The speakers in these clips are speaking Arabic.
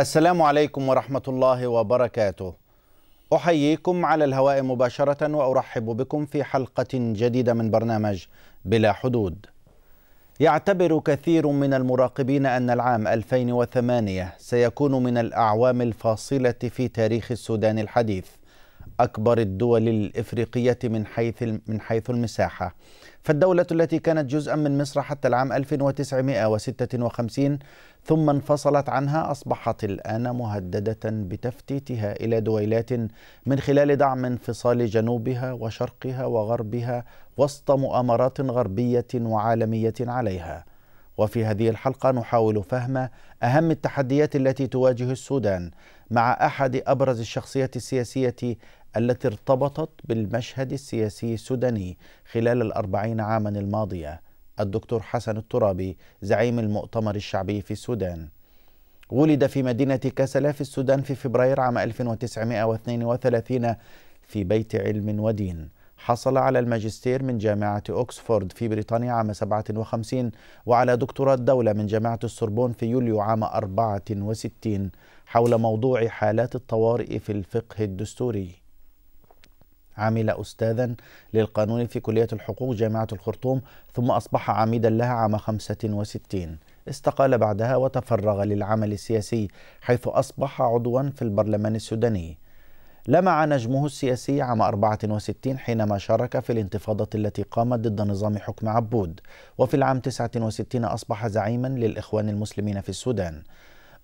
السلام عليكم ورحمة الله وبركاته أحييكم على الهواء مباشرة وأرحب بكم في حلقة جديدة من برنامج بلا حدود يعتبر كثير من المراقبين أن العام 2008 سيكون من الأعوام الفاصلة في تاريخ السودان الحديث أكبر الدول الإفريقية من حيث من حيث المساحة فالدولة التي كانت جزءا من مصر حتى العام 1956 ثم انفصلت عنها أصبحت الآن مهددة بتفتيتها إلى دويلات من خلال دعم انفصال جنوبها وشرقها وغربها وسط مؤامرات غربية وعالمية عليها وفي هذه الحلقة نحاول فهم أهم التحديات التي تواجه السودان مع أحد أبرز الشخصيات السياسية التي ارتبطت بالمشهد السياسي السوداني خلال الأربعين عاما الماضية الدكتور حسن الترابي زعيم المؤتمر الشعبي في السودان ولد في مدينة كسلا في السودان في فبراير عام 1932 في بيت علم ودين حصل على الماجستير من جامعة أوكسفورد في بريطانيا عام 57 وعلى دكتوراه دولة من جامعة السربون في يوليو عام 64 حول موضوع حالات الطوارئ في الفقه الدستوري عمل أستاذا للقانون في كلية الحقوق جامعة الخرطوم ثم أصبح عميدا لها عام 65 استقال بعدها وتفرغ للعمل السياسي حيث أصبح عضوا في البرلمان السوداني لمع نجمه السياسي عام 64 حينما شارك في الانتفاضة التي قامت ضد نظام حكم عبود وفي العام 69 أصبح زعيما للإخوان المسلمين في السودان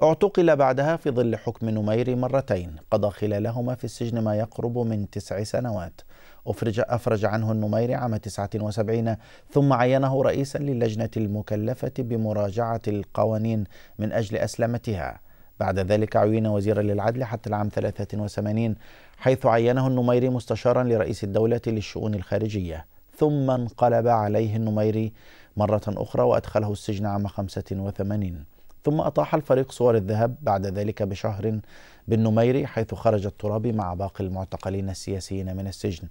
اعتقل بعدها في ظل حكم نمير مرتين قضى خلالهما في السجن ما يقرب من تسع سنوات أفرج, أفرج عنه النميري عام 79 ثم عينه رئيسا للجنة المكلفة بمراجعة القوانين من أجل أسلمتها بعد ذلك عين وزيرا للعدل حتى العام 83 حيث عينه النميري مستشارا لرئيس الدولة للشؤون الخارجية ثم انقلب عليه النميري مرة أخرى وأدخله السجن عام 85 ثم أطاح الفريق صور الذهب بعد ذلك بشهر بالنميري حيث خرج الترابي مع باقي المعتقلين السياسيين من السجن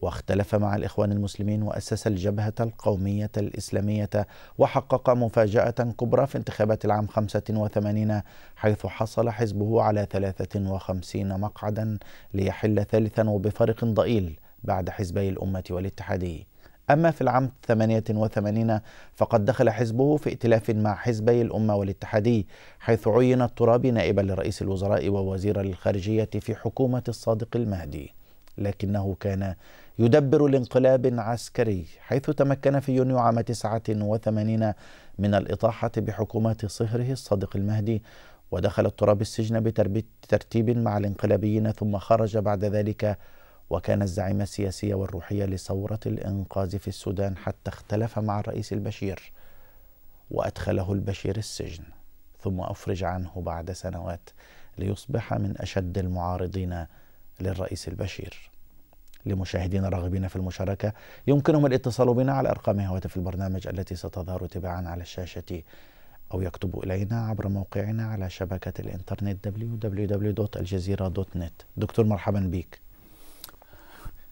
واختلف مع الإخوان المسلمين وأسس الجبهة القومية الإسلامية وحقق مفاجأة كبرى في انتخابات العام 85 حيث حصل حزبه على 53 مقعدا ليحل ثالثا وبفارق ضئيل بعد حزبي الأمة والاتحادي أما في العام 88 فقد دخل حزبه في ائتلاف مع حزبي الأمة والاتحادي حيث عين الترابي نائبا لرئيس الوزراء ووزيرا للخارجية في حكومة الصادق المهدي لكنه كان يدبر لانقلاب عسكري حيث تمكن في يونيو عام 89 من الإطاحة بحكومة صهره الصادق المهدي ودخل الترابي السجن بترتيب مع الانقلابيين ثم خرج بعد ذلك وكان الزعيم السياسي والروحي لثورة الإنقاذ في السودان حتى اختلف مع الرئيس البشير وأدخله البشير السجن ثم أفرج عنه بعد سنوات ليصبح من أشد المعارضين للرئيس البشير لمشاهدين راغبين في المشاركة يمكنهم الاتصال بنا على أرقام هواتف البرنامج التي ستظهر تباعا على الشاشة أو يكتبوا إلينا عبر موقعنا على شبكة الإنترنت www.aljazeera.net دكتور مرحبا بك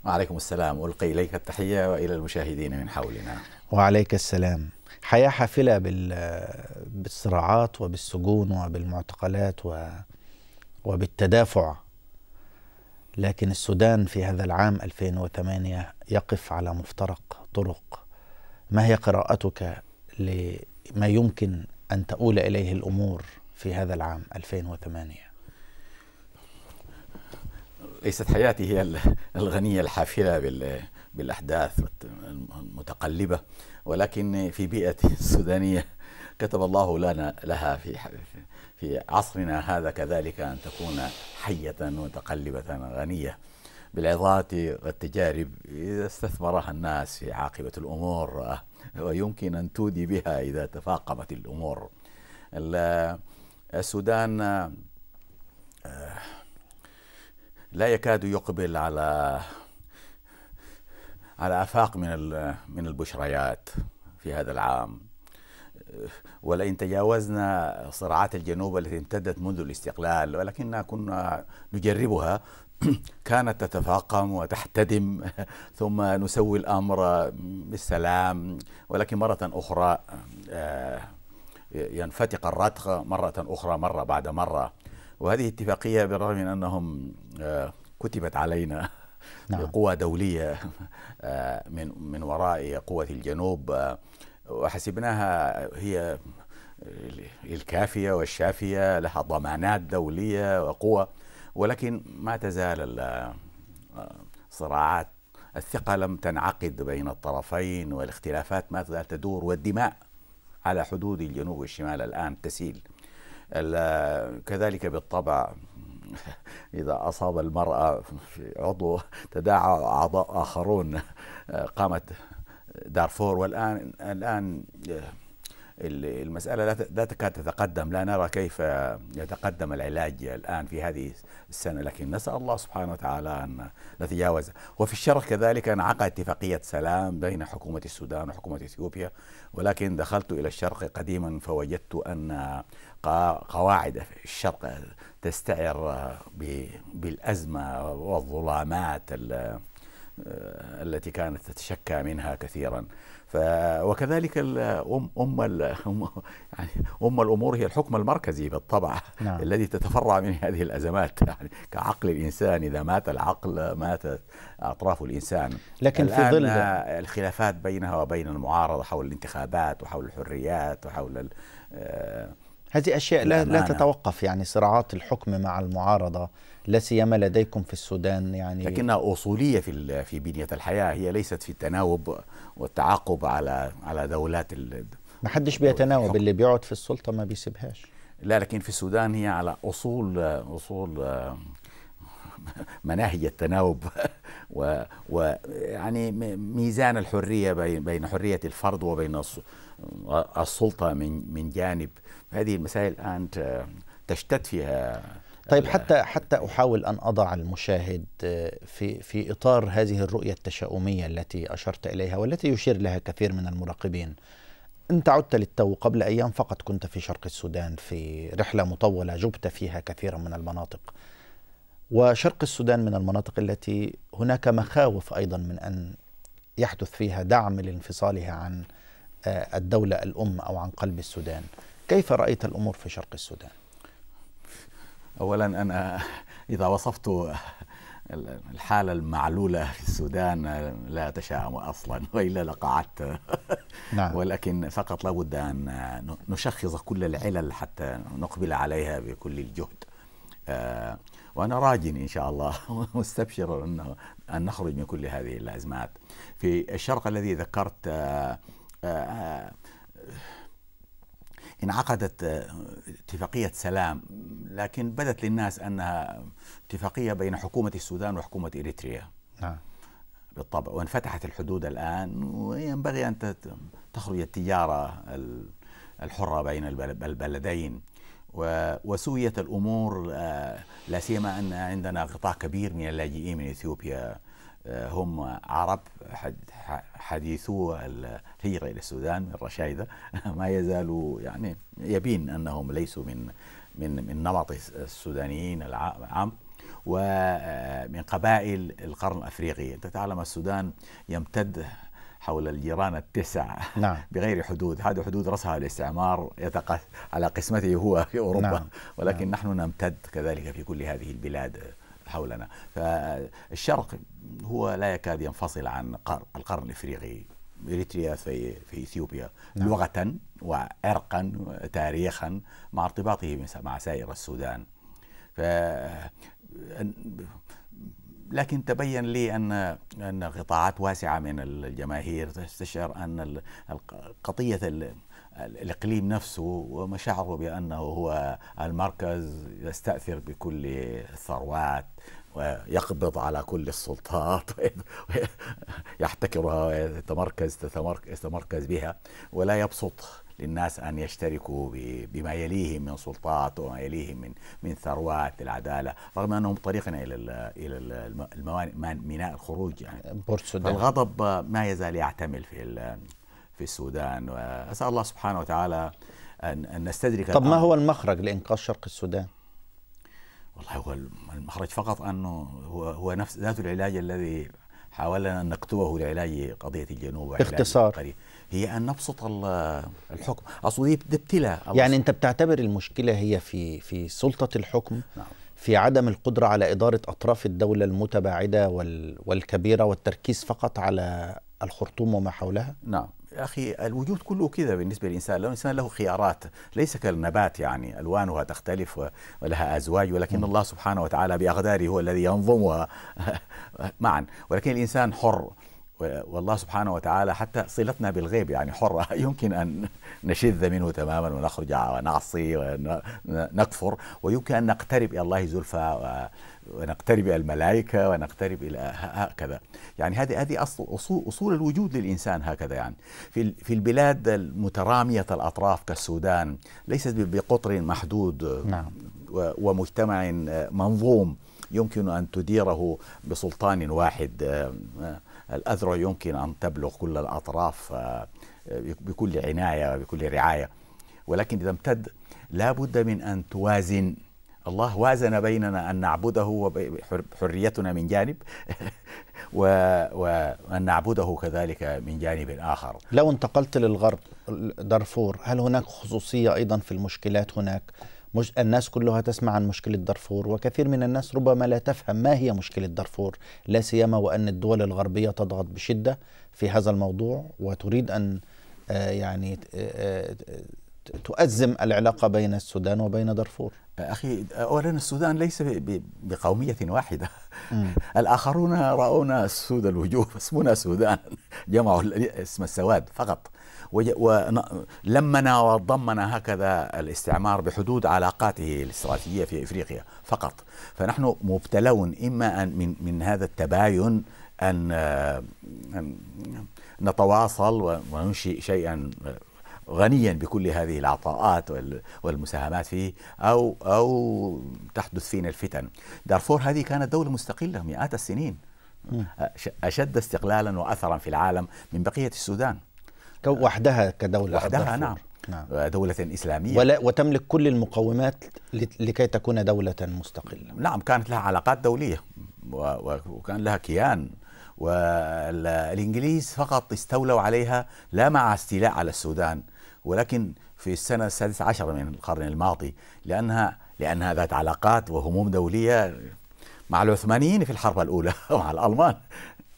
وعليكم السلام ألقي إليك التحية وإلى المشاهدين من حولنا وعليك السلام حياة حافلة بالصراعات وبالسجون وبالمعتقلات و... وبالتدافع لكن السودان في هذا العام 2008 يقف على مفترق طرق ما هي قراءتك لما يمكن أن تؤول إليه الأمور في هذا العام 2008 ليست حياتي هي الغنية الحافلة بالأحداث المتقلبة ولكن في بيئتي السودانية كتب الله لنا لها في في عصرنا هذا كذلك أن تكون حية متقلبة غنية بالعظات والتجارب إذا استثمرها الناس في عاقبة الأمور ويمكن أن تودي بها إذا تفاقمت الأمور السودان آه، لا يكاد يقبل على على افاق من من البشريات في هذا العام ولئن تجاوزنا صراعات الجنوب التي امتدت منذ الاستقلال ولكننا كنا نجربها كانت تتفاقم وتحتدم ثم نسوي الامر بالسلام ولكن مره اخرى آه، ينفتق الرتق مره اخرى مره بعد مره وهذه اتفاقية بالرغم من أنهم آه، كتبت علينا نعم. بقوة دولية آه، من من وراء قوة الجنوب آه، وحسبناها هي الكافية والشافية لها ضمانات دولية وقوة ولكن ما تزال الصراعات الثقة لم تنعقد بين الطرفين والاختلافات ما تزال تدور والدماء على حدود الجنوب والشمال الآن تسيل كذلك بالطبع إذا أصاب المرأة في عضو تداعى أعضاء آخرون قامت دارفور والآن الآن المسألة لا تكاد تتقدم لا نرى كيف يتقدم العلاج الآن في هذه السنة لكن نسأل الله سبحانه وتعالى أن نتجاوز وفي الشرق كذلك انعقد اتفاقية سلام بين حكومة السودان وحكومة إثيوبيا ولكن دخلت إلى الشرق قديما فوجدت أن قواعد في الشرق تستعر آه، بالأزمة والظلامات آه، التي كانت تتشكى منها كثيرا ف وكذلك الأم أم يعني أم الأمور هي الحكم المركزي بالطبع نعم. الذي تتفرع من هذه الأزمات يعني كعقل الإنسان إذا مات العقل ماتت أطراف الإنسان لكن في ظل آه، الخلافات بينها وبين المعارضة حول الانتخابات وحول الحريات وحول هذه أشياء لا, لا تتوقف يعني صراعات الحكم مع المعارضة لا سيما لديكم في السودان يعني لكنها أصولية في في بنية الحياة هي ليست في التناوب والتعاقب على على دولات ال... ما حدش بيتناوب اللي بيقعد في السلطة ما بيسيبهاش لا لكن في السودان هي على أصول أصول آه، مناهج التناوب و, يعني ميزان الحرية بين حرية الفرد وبين السلطة من من جانب هذه المسائل الآن تشتت فيها طيب حتى حتى احاول ان اضع المشاهد آه، في في اطار هذه الرؤيه التشاؤميه التي اشرت اليها والتي يشير لها كثير من المراقبين. انت عدت للتو قبل ايام فقط كنت في شرق السودان في رحله مطوله جبت فيها كثيرا من المناطق. وشرق السودان من المناطق التي هناك مخاوف ايضا من ان يحدث فيها دعم لانفصالها عن آه، الدوله الام او عن قلب السودان. كيف رأيت الأمور في شرق السودان؟ أولا أنا إذا وصفت الحالة المعلولة في السودان لا أتشائم أصلا وإلا لقعدت نعم. ولكن فقط لابد أن نشخص كل العلل حتى نقبل عليها بكل الجهد آه، وأنا راجل إن شاء الله مستبشر أنه أن نخرج من كل هذه الأزمات في الشرق الذي ذكرت آه، آه، انعقدت آه، اتفاقية سلام لكن بدت للناس أنها اتفاقية بين حكومة السودان وحكومة إريتريا نعم بالطبع وانفتحت الحدود الآن وينبغي أن تخرج التجارة الحرة بين البلدين وسويت الأمور آه، لا سيما أن عندنا قطاع كبير من اللاجئين من إثيوبيا آه، هم عرب حديثو الهجرة إلى السودان من الرشايدة ما يزالوا يعني يبين أنهم ليسوا من من من نمط السودانيين العام ومن آه، قبائل القرن الأفريقي أنت تعلم السودان يمتد حول الجيران التسع نعم. بغير حدود هذه حدود رأسها الاستعمار على قسمته هو في أوروبا نعم. ولكن نعم. نحن نمتد كذلك في كل هذه البلاد حولنا فالشرق هو لا يكاد ينفصل عن القرن الافريقي اريتريا في في اثيوبيا نعم. لغه وعرقا وتاريخا مع ارتباطه مع سائر السودان ف لكن تبين لي ان ان قطاعات واسعه من الجماهير تستشعر ان قضيه الإقليم نفسه ومشاعره بأنه هو المركز يستأثر بكل الثروات ويقبض على كل السلطات يحتكرها ويتمركز يتمركز بها ولا يبسط للناس ان يشتركوا بما يليهم من سلطات وما يليهم من من ثروات العداله رغم انهم طريقنا الى الى ميناء الخروج يعني الغضب ما يزال يعتمل في في السودان وأسأل الله سبحانه وتعالى أن, أن نستدرك طب ما هو المخرج لإنقاذ شرق السودان؟ والله هو المخرج فقط أنه هو, هو نفس ذات العلاج الذي حاولنا أن نكتبه لعلاج قضية الجنوب باختصار هي أن نبسط الحكم أصل دي ابتلاء يعني أنت بتعتبر المشكلة هي في في سلطة الحكم نعم. في عدم القدرة على إدارة أطراف الدولة المتباعدة والكبيرة والتركيز فقط على الخرطوم وما حولها؟ نعم اخي الوجود كله كذا بالنسبه للانسان لو الانسان له خيارات ليس كالنبات يعني الوانها تختلف ولها ازواج ولكن الله سبحانه وتعالى باقداره هو الذي ينظمها معا ولكن الانسان حر والله سبحانه وتعالى حتى صلتنا بالغيب يعني حرة يمكن أن نشذ منه تماما ونخرج ونعصي ونكفر ويمكن أن نقترب إلى الله زلفى ونقترب الى الملائكه ونقترب الى هكذا يعني هذه هذه اصل اصول اصول الوجود للانسان هكذا يعني في في البلاد المتراميه الاطراف كالسودان ليست بقطر محدود نعم. ومجتمع منظوم يمكن ان تديره بسلطان واحد الاذرع يمكن ان تبلغ كل الاطراف بكل عنايه وبكل رعايه ولكن اذا امتد لابد من ان توازن الله وازن بيننا أن نعبده حريتنا من جانب و... وأن نعبده كذلك من جانب آخر لو انتقلت للغرب دارفور هل هناك خصوصية أيضا في المشكلات هناك مش الناس كلها تسمع عن مشكلة دارفور وكثير من الناس ربما لا تفهم ما هي مشكلة دارفور لا سيما وأن الدول الغربية تضغط بشدة في هذا الموضوع وتريد أن آه، يعني آه، آه، تؤزم العلاقة بين السودان وبين دارفور أخي أولا السودان ليس بقومية واحدة الآخرون رأونا سود الوجوه اسمنا سودان جمعوا اسم السواد فقط ولمنا وضمنا هكذا الاستعمار بحدود علاقاته الاستراتيجية في إفريقيا فقط فنحن مبتلون إما أن من, من هذا التباين أن نتواصل وننشئ شيئا غنيا بكل هذه العطاءات والمساهمات فيه أو, أو تحدث فينا الفتن دارفور هذه كانت دولة مستقلة مئات السنين أشد استقلالا وأثرا في العالم من بقية السودان وحدها كدولة وحدها نعم نعم. دولة إسلامية ولا وتملك كل المقومات لكي تكون دولة مستقلة نعم كانت لها علاقات دولية وكان لها كيان والإنجليز فقط استولوا عليها لا مع استيلاء على السودان ولكن في السنة السادسة عشرة من القرن الماضي لأنها لأنها ذات علاقات وهموم دولية مع العثمانيين في الحرب الأولى ومع الألمان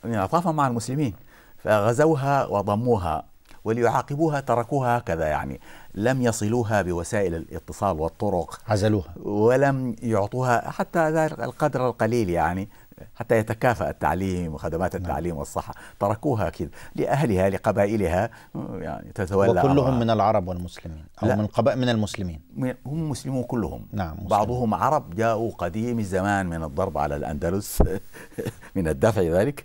من يعني مع المسلمين فغزوها وضموها وليعاقبوها تركوها هكذا يعني لم يصلوها بوسائل الاتصال والطرق عزلوها ولم يعطوها حتى ذلك القدر القليل يعني حتى يتكافأ التعليم وخدمات نعم. التعليم والصحة تركوها كده لأهلها لقبائلها يعني تتولى وكلهم من العرب والمسلمين أو لا. من قبائل من المسلمين هم مسلمون كلهم نعم مسلمين. بعضهم عرب جاءوا قديم الزمان من الضرب على الأندلس من الدفع ذلك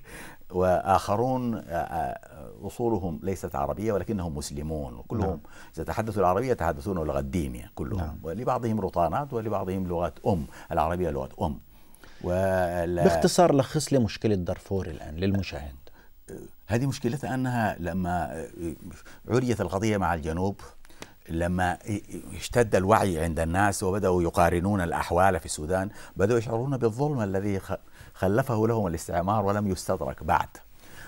وآخرون أصولهم ليست عربية ولكنهم مسلمون وكلهم نعم. إذا تحدثوا العربية يتحدثون لغة دينية كلهم نعم. ولبعضهم رطانات ولبعضهم لغات أم العربية لغة أم ولا باختصار لخص لي مشكله دارفور الان للمشاهد أه، هذه مشكلتها انها لما أه، عريت القضيه مع الجنوب لما اشتد الوعي عند الناس وبداوا يقارنون الاحوال في السودان بداوا يشعرون بالظلم الذي خلفه لهم الاستعمار ولم يستدرك بعد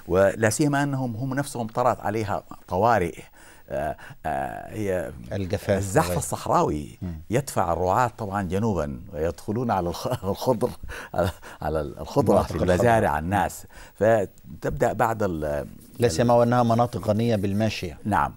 ولا سيما انهم هم نفسهم طرات عليها طوارئ آه، آه، هي الجفاف الزحف الصحراوي يدفع الرعاة طبعا جنوبا ويدخلون على الخضر على الخضرة في المزارع الناس فتبدأ بعد لا سيما وأنها مناطق غنية بالماشية نعم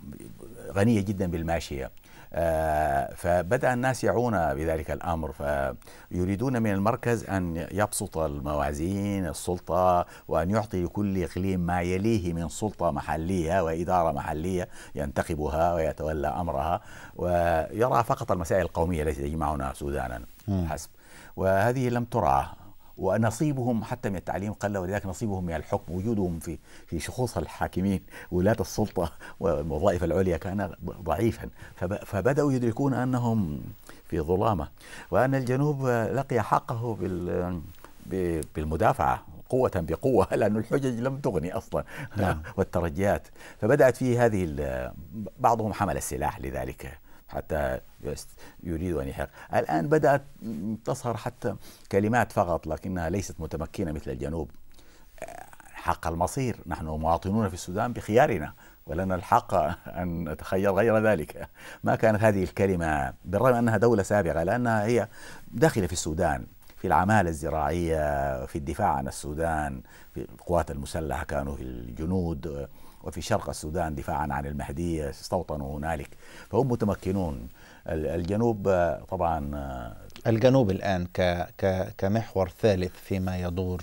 غنية جدا بالماشية آه، فبدأ الناس يعون بذلك الأمر فيريدون من المركز أن يبسط الموازين السلطة وأن يعطي لكل إقليم ما يليه من سلطة محلية وإدارة محلية ينتخبها ويتولى أمرها ويرى فقط المسائل القومية التي تجمعنا سودانا حسب وهذه لم ترعى ونصيبهم حتى من التعليم قل ولذلك نصيبهم من الحكم وجودهم في في شخوص الحاكمين ولاة السلطة والوظائف العليا كان ضعيفا فبدأوا يدركون أنهم في ظلامة وأن الجنوب لقي حقه بال بالمدافعة قوة بقوة لأن الحجج لم تغني أصلا نعم. والترجيات فبدأت فيه هذه بعضهم حمل السلاح لذلك حتى يريد أن يحق الآن بدأت تظهر حتى كلمات فقط لكنها ليست متمكنة مثل الجنوب حق المصير نحن مواطنون في السودان بخيارنا ولنا الحق أن نتخيل غير ذلك ما كانت هذه الكلمة بالرغم أنها دولة سابقة لأنها هي داخلة في السودان في العمالة الزراعية في الدفاع عن السودان في القوات المسلحة كانوا في الجنود وفي شرق السودان دفاعا عن المهدية استوطنوا هنالك فهم متمكنون الجنوب آه، طبعا آه، الجنوب الآن ك ك كمحور ثالث فيما يدور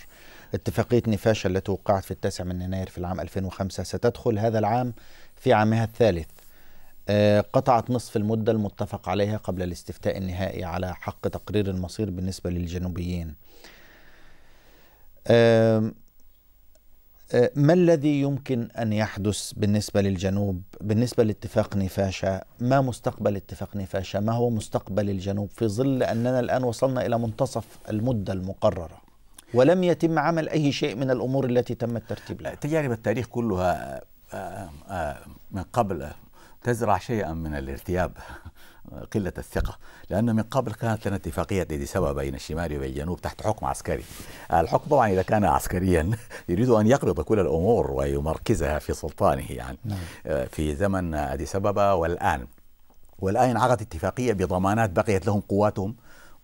اتفاقية نفاش التي وقعت في التاسع من يناير في العام 2005 ستدخل هذا العام في عامها الثالث آه، قطعت نصف المدة المتفق عليها قبل الاستفتاء النهائي على حق تقرير المصير بالنسبة للجنوبيين آه، ما الذي يمكن أن يحدث بالنسبة للجنوب بالنسبة لاتفاق نفاشا ما مستقبل اتفاق نفاشا ما هو مستقبل الجنوب في ظل أننا الآن وصلنا إلى منتصف المدة المقررة ولم يتم عمل أي شيء من الأمور التي تم الترتيب لها تجارب التاريخ كلها آه، آه، من قبل تزرع شيئا من الارتياب قله الثقه لانه من قبل كانت لنا اتفاقيه سوا بين الشمال والجنوب تحت حكم عسكري الحكم طبعا اذا كان عسكريا يريد ان يقبض كل الامور ويمركزها في سلطانه يعني نعم. آه، في زمن اديس والان والان عقد اتفاقيه بضمانات بقيت لهم قواتهم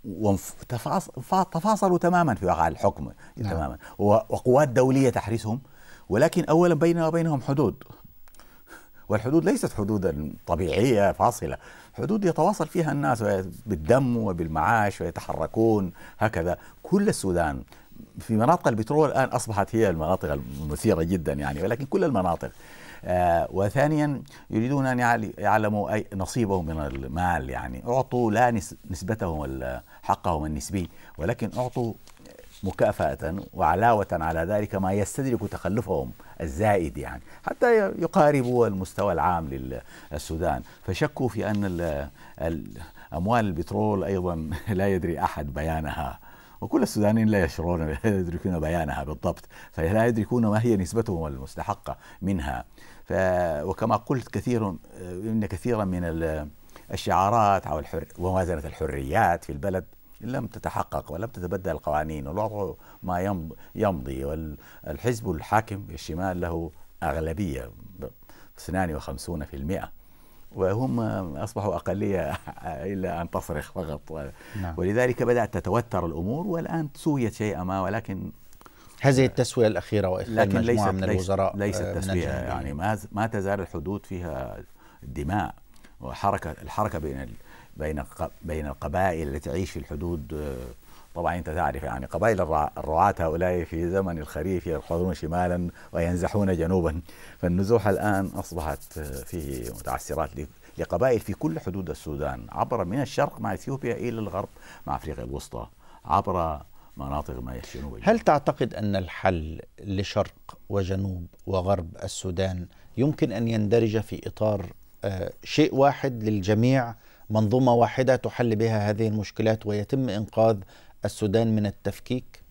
وتفاصلوا تماما في واقع الحكم نعم. تماما وقوات دوليه تحرسهم ولكن اولا بيننا وبينهم حدود والحدود ليست حدودا طبيعيه فاصله حدود يتواصل فيها الناس بالدم وبالمعاش ويتحركون هكذا كل السودان في مناطق البترول الآن أصبحت هي المناطق المثيرة جدا يعني ولكن كل المناطق آه وثانيا يريدون أن يعلموا أي نصيبهم من المال يعني أعطوا لا نسبتهم حقهم النسبي ولكن أعطوا مكافأة وعلاوة على ذلك ما يستدرك تخلفهم الزائد يعني حتى يقاربوا المستوى العام للسودان فشكوا في أن أموال البترول أيضا لا يدري أحد بيانها وكل السودانيين لا يشعرون لا يدركون بيانها بالضبط فلا يدركون ما هي نسبتهم المستحقة منها ف وكما قلت كثير إن كثيرا من الشعارات أو الحر... موازنة الحريات في البلد إن لم تتحقق ولم تتبدل القوانين والوضع ما يمضي والحزب الحاكم الشمال له أغلبية 52% وهم أصبحوا أقلية إلا أن تصرخ فقط نعم. ولذلك بدأت تتوتر الأمور والآن سويت شيئا ما ولكن هذه التسوية الأخيرة وإخلال لكن مجموعة ليست من الوزراء ليست آه، تسوية يعني ما ما تزال الحدود فيها دماء وحركة الحركة بين بين بين القبائل التي تعيش في الحدود طبعا انت تعرف يعني قبائل الرعاة هؤلاء في زمن الخريف يرحلون شمالا وينزحون جنوبا فالنزوح الان اصبحت فيه متعثرات لقبائل في كل حدود السودان عبر من الشرق مع اثيوبيا الى الغرب مع افريقيا الوسطى عبر مناطق ما الجنوب هل تعتقد ان الحل لشرق وجنوب وغرب السودان يمكن ان يندرج في اطار آه، شيء واحد للجميع منظومه واحده تحل بها هذه المشكلات ويتم انقاذ السودان من التفكيك؟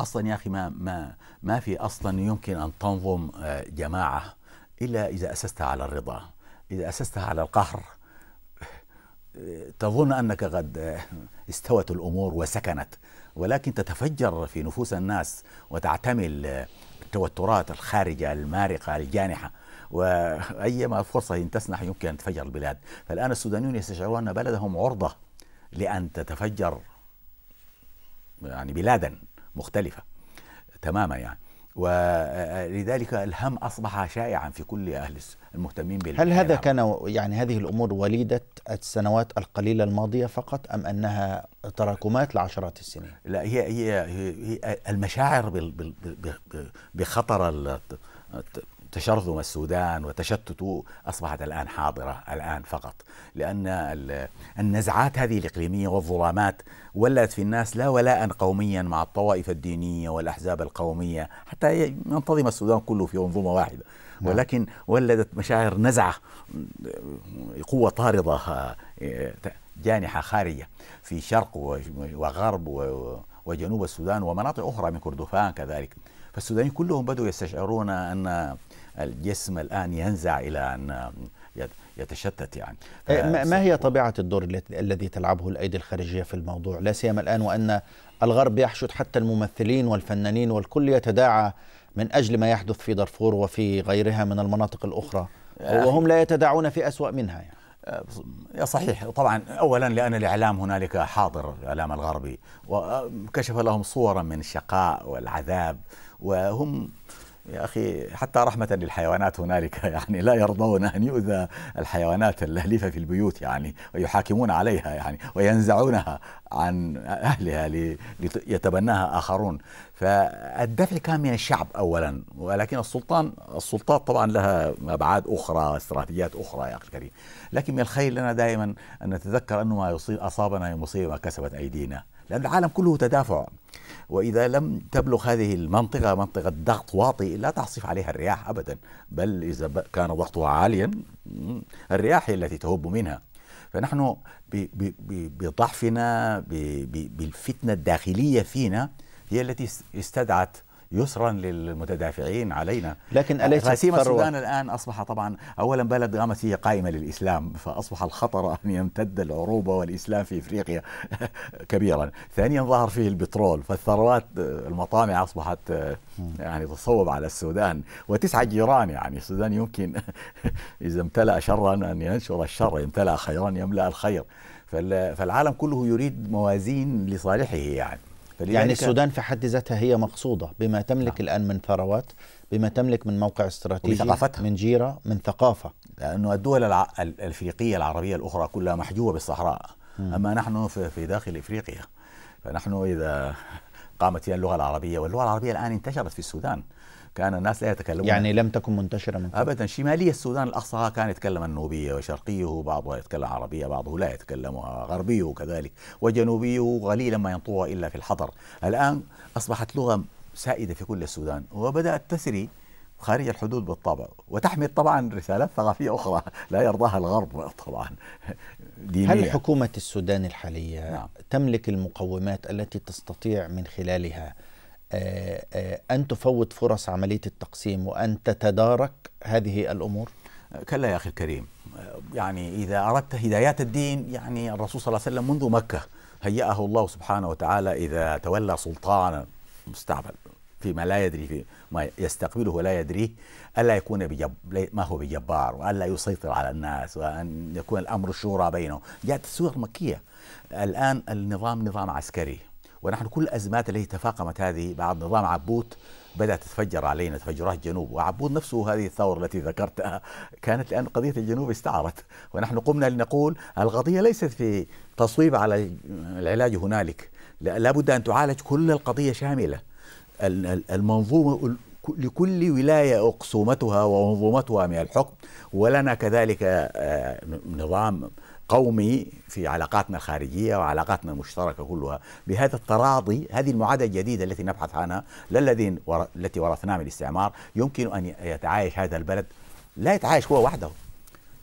اصلا يا اخي ما ما ما في اصلا يمكن ان تنظم آه، جماعه الا اذا اسستها على الرضا، اذا اسستها على القهر تظن انك قد آه، استوت الامور وسكنت ولكن تتفجر في نفوس الناس وتعتمل آه، التوترات الخارجه المارقه الجانحه وايما فرصه تسنح يمكن ان تتفجر البلاد فالان السودانيون يستشعرون ان بلدهم عرضه لان تتفجر يعني بلادا مختلفه تماما يعني ولذلك الهم اصبح شائعا في كل اهل المهتمين بال هل هذا كان يعني هذه الامور وليده السنوات القليله الماضيه فقط ام انها تراكمات لعشرات السنين؟ لا هي هي, هي المشاعر بخطر تشرذم السودان وتشتته أصبحت الآن حاضرة الآن فقط لأن النزعات هذه الإقليمية والظلامات ولت في الناس لا ولاء قوميا مع الطوائف الدينية والأحزاب القومية حتى ينتظم السودان كله في منظومة واحدة نعم. ولكن ولدت مشاعر نزعة قوة طاردة جانحة خارجة في شرق وغرب وجنوب السودان ومناطق أخرى من كردفان كذلك فالسودانيين كلهم بدأوا يستشعرون أن الجسم الآن ينزع إلى أن يتشتت يعني إيه، ما هي طبيعة الدور الذي تلعبه الأيدي الخارجية في الموضوع لا سيما الآن وأن الغرب يحشد حتى الممثلين والفنانين والكل يتداعى من أجل ما يحدث في دارفور وفي غيرها من المناطق الأخرى وهم لا يتداعون في أسوأ منها يعني. أه، صحيح طبعا اولا لان الاعلام هنالك حاضر الاعلام الغربي وكشف لهم صورا من الشقاء والعذاب وهم يا أخي حتى رحمة للحيوانات هنالك يعني لا يرضون أن يؤذى الحيوانات الأليفة في البيوت يعني ويحاكمون عليها يعني وينزعونها عن أهلها ليتبناها آخرون فالدفع كان من الشعب أولا ولكن السلطان السلطات طبعا لها أبعاد أخرى استراتيجيات أخرى يا أخي الكريم لكن من الخير لنا دائما أن نتذكر أنه ما أصابنا مصيبة ما كسبت أيدينا لأن العالم كله تدافع وإذا لم تبلغ هذه المنطقة منطقة ضغط واطي لا تعصف عليها الرياح أبدا بل إذا كان ضغطها عاليا الرياح هي التي تهب منها فنحن بضعفنا بالفتنة الداخلية فينا هي التي استدعت يسرا للمتدافعين علينا لكن أليس السودان الآن أصبح طبعا أولا بلد قامت هي قائمة للإسلام فأصبح الخطر أن يمتد العروبة والإسلام في إفريقيا كبيرا ثانيا ظهر فيه البترول فالثروات آه، المطامع أصبحت آه، يعني تصوب على السودان وتسعة جيران يعني السودان يمكن إذا امتلأ شرا أن ينشر الشر يمتلأ خيرا يملأ الخير فالعالم كله يريد موازين لصالحه يعني يعني السودان في حد ذاتها هي مقصودة بما تملك نعم. الآن من ثروات بما تملك من موقع استراتيجي من جيرة من ثقافة لأنه الدول الأفريقية العربية الأخرى كلها محجوبة بالصحراء م. أما نحن في داخل إفريقيا فنحن إذا قامت هي اللغة العربية واللغة العربية الآن انتشرت في السودان كان الناس لا يتكلمون يعني لم تكن منتشرة من أبدا شمالي السودان الأقصى كان يتكلم النوبية وشرقيه بعضه يتكلم عربية بعضه لا يتكلم غربيه كذلك وجنوبيه قليلا ما ينطوها إلا في الحضر الآن أصبحت لغة سائدة في كل السودان وبدأت تسري خارج الحدود بالطبع وتحمل طبعا رسالات ثقافية أخرى لا يرضاها الغرب طبعا دينية. هل حكومة السودان الحالية نعم. تملك المقومات التي تستطيع من خلالها أن تفوت فرص عملية التقسيم وأن تتدارك هذه الأمور؟ كلا يا أخي الكريم يعني إذا أردت هدايات الدين يعني الرسول صلى الله عليه وسلم منذ مكة هيأه الله سبحانه وتعالى إذا تولى سلطانا مستعمل فيما لا يدري في ما يستقبله ولا يدريه ألا يكون بجب ما هو بجبار وألا يسيطر على الناس وأن يكون الأمر شورى بينهم جاءت السور المكية الآن النظام نظام عسكري ونحن كل الأزمات التي تفاقمت هذه بعد نظام عبوت بدأت تتفجر علينا تفجرات جنوب وعبود نفسه هذه الثورة التي ذكرتها كانت لأن قضية الجنوب استعرت ونحن قمنا لنقول القضية ليست في تصويب على العلاج هنالك لابد أن تعالج كل القضية شاملة المنظومة لكل ولاية أقسومتها ومنظومتها من الحكم ولنا كذلك آه، نظام قومي في علاقاتنا الخارجية وعلاقاتنا المشتركة كلها بهذا التراضي هذه المعادلة الجديدة التي نبحث عنها لا الذي ور... التي ورثناها من الاستعمار يمكن أن يتعايش هذا البلد لا يتعايش هو وحده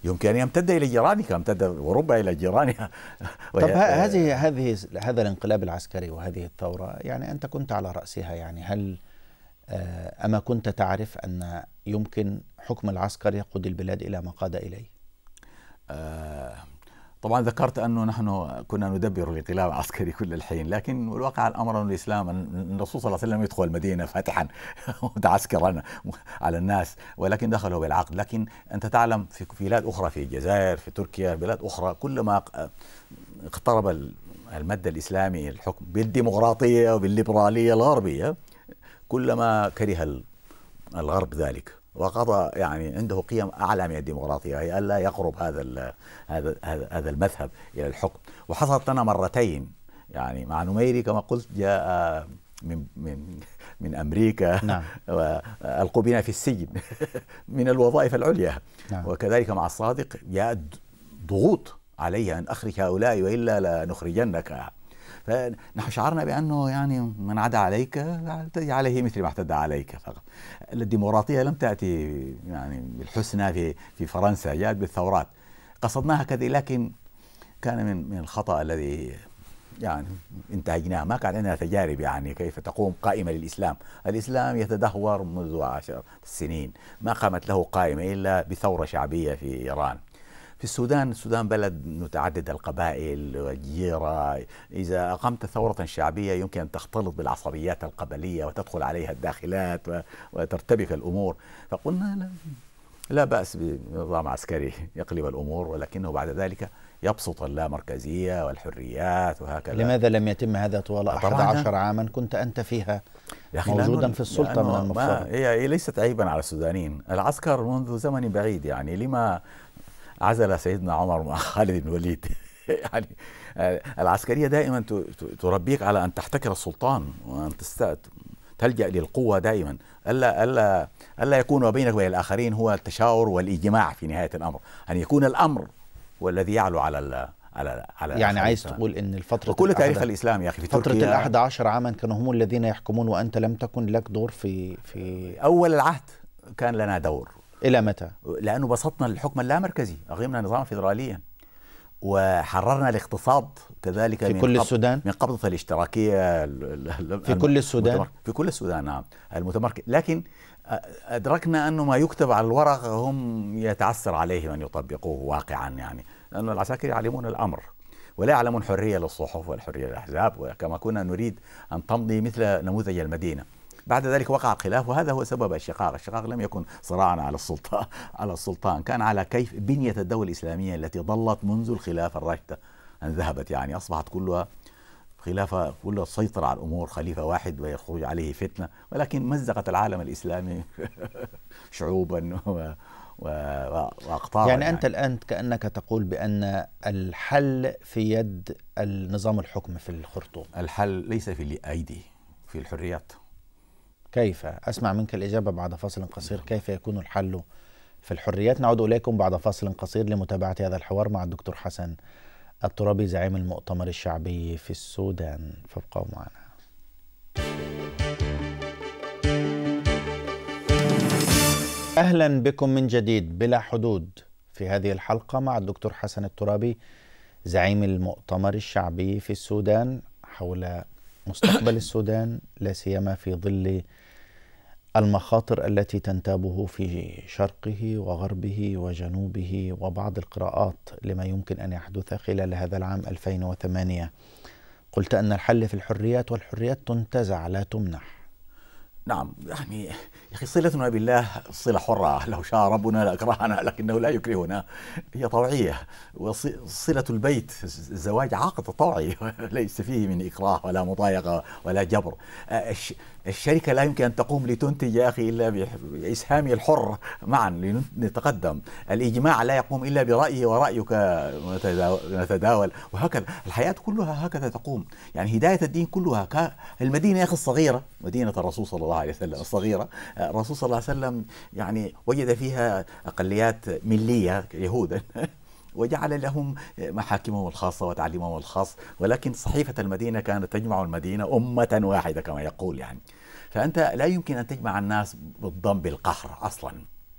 يمكن ان يمتد الى جيرانك امتد اوروبا الى جيرانها طب هذه هذه هذا الانقلاب العسكري وهذه الثوره يعني انت كنت على راسها يعني هل آه، اما كنت تعرف ان يمكن حكم العسكر يقود البلاد الى ما قاد اليه؟ آه، طبعا ذكرت أنه نحن كنا ندبر الانقلاب العسكري كل الحين لكن الواقع الأمر أن الإسلام الرسول صلى الله عليه وسلم يدخل المدينة فاتحا متعسكرا على الناس ولكن دخلوا بالعقد لكن أنت تعلم في بلاد أخرى في الجزائر في تركيا بلاد أخرى كلما اقترب المد الإسلامي الحكم بالديمقراطية وبالليبرالية الغربية كلما كره الغرب ذلك وقضى يعني عنده قيم اعلى من الديمقراطيه هي الا يقرب هذا هذا هذا المذهب الى الحكم وحصلت لنا مرتين يعني مع نميري كما قلت جاء من من من امريكا نعم. والقوا بنا في السجن من الوظائف العليا نعم. وكذلك مع الصادق جاءت ضغوط علي ان اخرج هؤلاء والا لنخرجنك نحن شعرنا بأنه يعني من عدا عليك اعتدي عليه مثل ما اعتدى عليك فقط الديمقراطية لم تأتي يعني بالحسنى في في فرنسا جاءت بالثورات قصدناها كذا لكن كان من من الخطأ الذي يعني انتهجناه ما كان عندنا تجارب يعني كيف تقوم قائمة للإسلام الإسلام يتدهور منذ عشر سنين ما قامت له قائمة إلا بثورة شعبية في إيران في السودان السودان بلد متعدد القبائل والجيرة إذا أقمت ثورة شعبية يمكن أن تختلط بالعصبيات القبلية وتدخل عليها الداخلات وترتبك الأمور فقلنا لا لا بأس بنظام عسكري يقلب الأمور ولكنه بعد ذلك يبسط اللامركزية والحريات وهكذا لماذا لم يتم هذا طوال 11 عاما كنت أنت فيها موجودا في السلطة من المفترض هي ليست عيبا على السودانيين العسكر منذ زمن بعيد يعني لما عزل سيدنا عمر مع خالد بن الوليد يعني آه، العسكريه دائما تربيك على ان تحتكر السلطان وان تلجا للقوه دائما الا الا الا يكون بينك وبين الاخرين هو التشاور والاجماع في نهايه الامر ان يكون الامر هو الذي يعلو على على على يعني عايز تقول ان الفتره كل تاريخ الاسلام يا اخي في فتره ال 11 عاما كانوا هم الذين يحكمون وانت لم تكن لك دور في في اول العهد كان لنا دور الى متى؟ لانه بسطنا الحكم اللامركزي، اغيمنا نظاما فيدراليا وحررنا الاقتصاد كذلك في من كل السودان من قبضه الاشتراكيه في كل السودان في كل السودان نعم المتمركز لكن ادركنا انه ما يكتب على الورق هم يتعسر عليهم ان يطبقوه واقعا يعني لانه العساكر يعلمون الامر ولا يعلمون حريه للصحف والحريه للاحزاب وكما كنا نريد ان تمضي مثل نموذج المدينه بعد ذلك وقع الخلاف وهذا هو سبب الشقاق الشقاق لم يكن صراعا على السلطة على السلطان كان على كيف بنية الدولة الإسلامية التي ظلت منذ الخلافة الراشدة أن ذهبت يعني أصبحت كلها خلافة كلها سيطرة على الأمور خليفة واحد ويخرج عليه فتنة ولكن مزقت العالم الإسلامي شعوبا و واقطار يعني, يعني انت يعني الان كانك تقول بان الحل في يد النظام الحكم في الخرطوم الحل ليس في ايدي في الحريات كيف أسمع منك الإجابة بعد فاصل قصير كيف يكون الحل في الحريات نعود إليكم بعد فاصل قصير لمتابعة هذا الحوار مع الدكتور حسن الترابي زعيم المؤتمر الشعبي في السودان فابقوا معنا أهلا بكم من جديد بلا حدود في هذه الحلقة مع الدكتور حسن الترابي زعيم المؤتمر الشعبي في السودان حول مستقبل السودان لا سيما في ظل المخاطر التي تنتابه في شرقه وغربه وجنوبه وبعض القراءات لما يمكن أن يحدث خلال هذا العام 2008 قلت أن الحل في الحريات والحريات تنتزع لا تمنح نعم يعني يا اخي صلتنا بالله صله حره لو شاء ربنا لاكرهنا لكنه لا يكرهنا هي طوعيه وصله البيت الزواج عقد طوعي ليس فيه من اكراه ولا مضايقه ولا جبر الشركة لا يمكن أن تقوم لتنتج يا أخي إلا بإسهامي الحر معا لنتقدم الإجماع لا يقوم إلا برأيه ورأيك نتداول وهكذا الحياة كلها هكذا تقوم يعني هداية الدين كلها المدينة يا أخي الصغيرة مدينة الرسول صلى الله عليه وسلم الصغيرة الرسول صلى الله عليه وسلم يعني وجد فيها أقليات ملية يهودا وجعل لهم محاكمهم الخاصة وتعليمهم الخاص ولكن صحيفة المدينة كانت تجمع المدينة أمة واحدة كما يقول يعني فأنت لا يمكن أن تجمع الناس بالضم بالقهر أصلا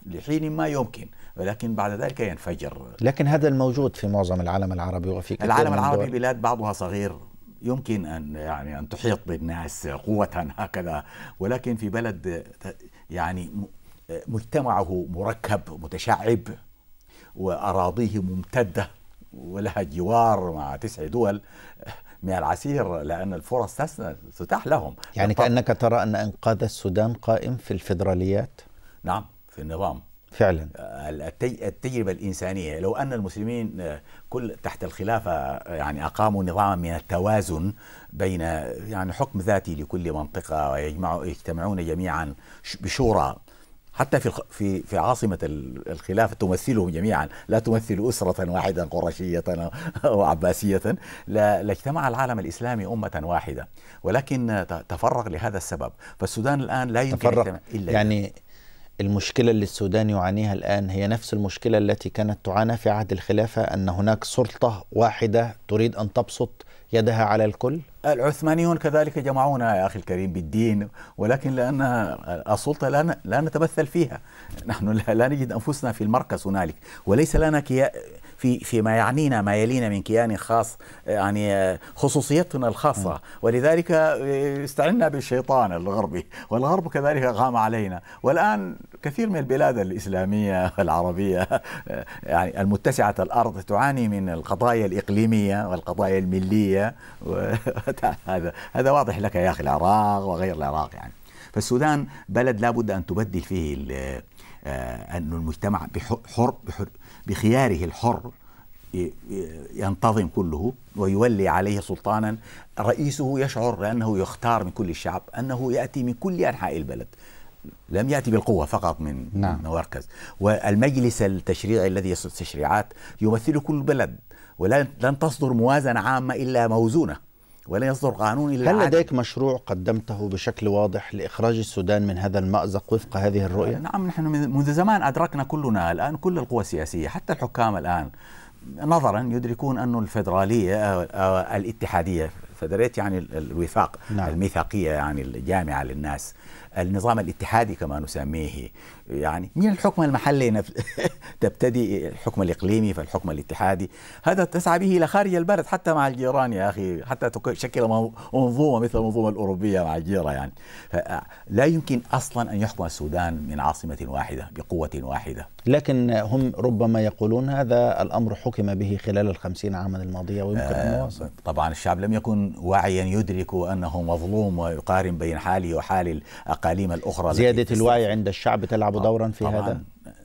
لحين ما يمكن ولكن بعد ذلك ينفجر لكن هذا الموجود في معظم العالم العربي وفي كثير العالم العربي بلاد بعضها صغير يمكن ان يعني ان تحيط بالناس قوة هكذا ولكن في بلد يعني مجتمعه مركب متشعب وأراضيه ممتدة ولها جوار مع تسع دول من العسير لأن الفرص تتاح لهم يعني كأنك ترى أن إنقاذ السودان قائم في الفيدراليات نعم في النظام فعلا التجربة الإنسانية لو أن المسلمين آه، كل تحت الخلافة آه، يعني أقاموا نظاما من التوازن بين يعني حكم ذاتي لكل منطقة ويجمعوا يجتمعون جميعا بشورى حتى في في في عاصمه الخلافه تمثلهم جميعا لا تمثل اسره واحده قرشيه او عباسيه لاجتمع العالم الاسلامي امه واحده ولكن تفرق لهذا السبب فالسودان الان لا يمكن تفرق الا يعني المشكلة اللي السودان يعانيها الآن هي نفس المشكلة التي كانت تعانى في عهد الخلافة أن هناك سلطة واحدة تريد أن تبسط يدها على الكل العثمانيون كذلك جمعونا يا أخي الكريم بالدين ولكن لأن السلطة لا, لا نتمثل فيها نحن لا نجد أنفسنا في المركز هنالك وليس لنا في فيما يعنينا ما يلينا من كيان خاص آه، يعني آه، خصوصيتنا الخاصة ولذلك آه، استعنا بالشيطان الغربي والغرب كذلك غام علينا والآن كثير من البلاد الإسلامية العربية يعني المتسعة الأرض تعاني من القضايا الإقليمية والقضايا الملية هذا هذا واضح لك يا أخي العراق وغير العراق يعني فالسودان بلد لابد أن تبدل فيه آه، أن المجتمع بحر بحر بخياره الحر ينتظم كله ويولي عليه سلطانا رئيسه يشعر بأنه يختار من كل الشعب أنه يأتي من كل أنحاء البلد لم يأتي بالقوة فقط من نعم. مركز والمجلس التشريعي الذي يصدر التشريعات يمثل كل بلد ولن تصدر موازنة عامة إلا موزونة ولا يصدر قانون الا هل لديك مشروع قدمته بشكل واضح لاخراج السودان من هذا المازق وفق هذه الرؤيه؟ آه، نعم نحن منذ زمان ادركنا كلنا الان كل القوى السياسيه حتى الحكام الان نظرا يدركون أن الفدرالية آه، آه، الاتحادية فدريت يعني الوثاق نعم. الميثاقية يعني الجامعة للناس النظام الاتحادي كما نسميه يعني من الحكم المحلي تبتدي الحكم الإقليمي فالحكم الاتحادي هذا تسعى به إلى خارج البلد حتى مع الجيران يا أخي حتى تشكل منظومة مثل المنظومة الأوروبية مع الجيرة يعني لا يمكن أصلا أن يحكم السودان من عاصمة واحدة بقوة واحدة لكن هم ربما يقولون هذا الأمر حكم به خلال الخمسين عاما الماضية ويمكن آه أن يواصل طبعا الشعب لم يكن واعيا يدرك أنه مظلوم ويقارن بين حاله وحال الأقاليم الأخرى زيادة الوعي عند الشعب تلعب طبعًا نعم، دورا في طبعًا هذا؟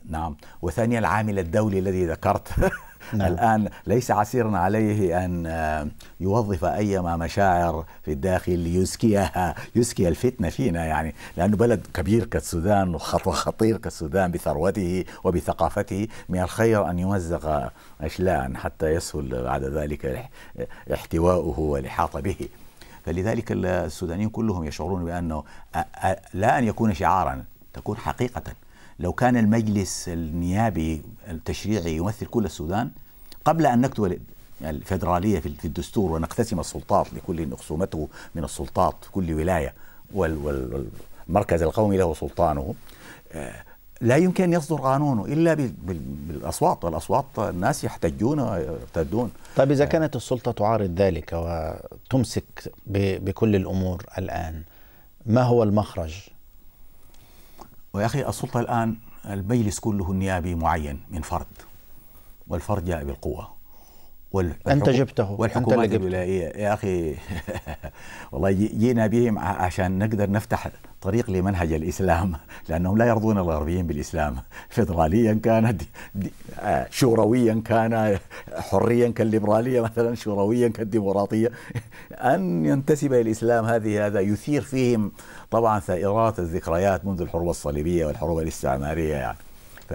نعم وثانيا العامل الدولي الذي ذكرت نعم. الآن ليس عسيرا عليه أن آه، يوظف أيما مشاعر في الداخل ليزكيها يزكي الفتنة فينا يعني لأنه بلد كبير كالسودان وخطير كالسودان بثروته وبثقافته من الخير أن يمزق أشلاء حتى يسهل بعد ذلك احتواؤه والإحاطة به فلذلك السودانيين كلهم يشعرون بأنه آه، آه، لا أن يكون شعارا تكون حقيقة لو كان المجلس النيابي التشريعي يمثل كل السودان قبل أن نكتب الفدرالية في الدستور ونقتسم السلطات لكل أقسومته من السلطات كل ولاية والمركز القومي له سلطانه آه، لا يمكن أن يصدر قانون إلا بالأصوات والأصوات الناس يحتجون ويرتدون طيب إذا كانت السلطة تعارض ذلك وتمسك بكل الأمور الآن ما هو المخرج ويا أخي السلطة الآن المجلس كله النيابي معين من فرد والفرد جاء بالقوة والحكو... أنت جبته والحكومات أنت الولائية يا أخي والله جينا بهم عشان نقدر نفتح طريق لمنهج الإسلام لأنهم لا يرضون الغربيين بالإسلام فيدراليا كان شورويا كان حريا كالليبرالية مثلا شورويا كالديمقراطية أن ينتسب إلى الإسلام هذه هذا يثير فيهم طبعا ثائرات الذكريات منذ الحروب الصليبية والحروب الاستعمارية يعني ف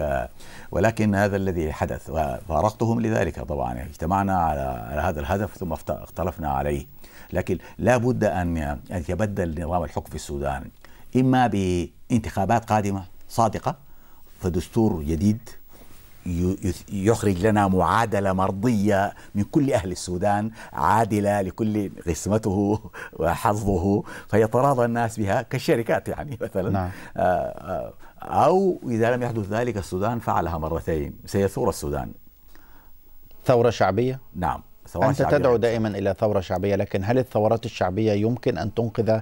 ولكن هذا الذي حدث وفارقتهم لذلك طبعا اجتمعنا على هذا الهدف ثم اختلفنا عليه لكن لا بد أن يتبدل نظام الحكم في السودان إما بانتخابات قادمة صادقة فدستور جديد يخرج لنا معادلة مرضية من كل أهل السودان عادلة لكل قسمته وحظه فيتراضى الناس بها كالشركات يعني مثلا نعم. آه، آه، أو إذا لم يحدث ذلك السودان فعلها مرتين سيثور السودان ثورة شعبية؟ نعم ثورة أنت شعبية تدعو دائما إلى ثورة شعبية لكن هل الثورات الشعبية يمكن أن تنقذ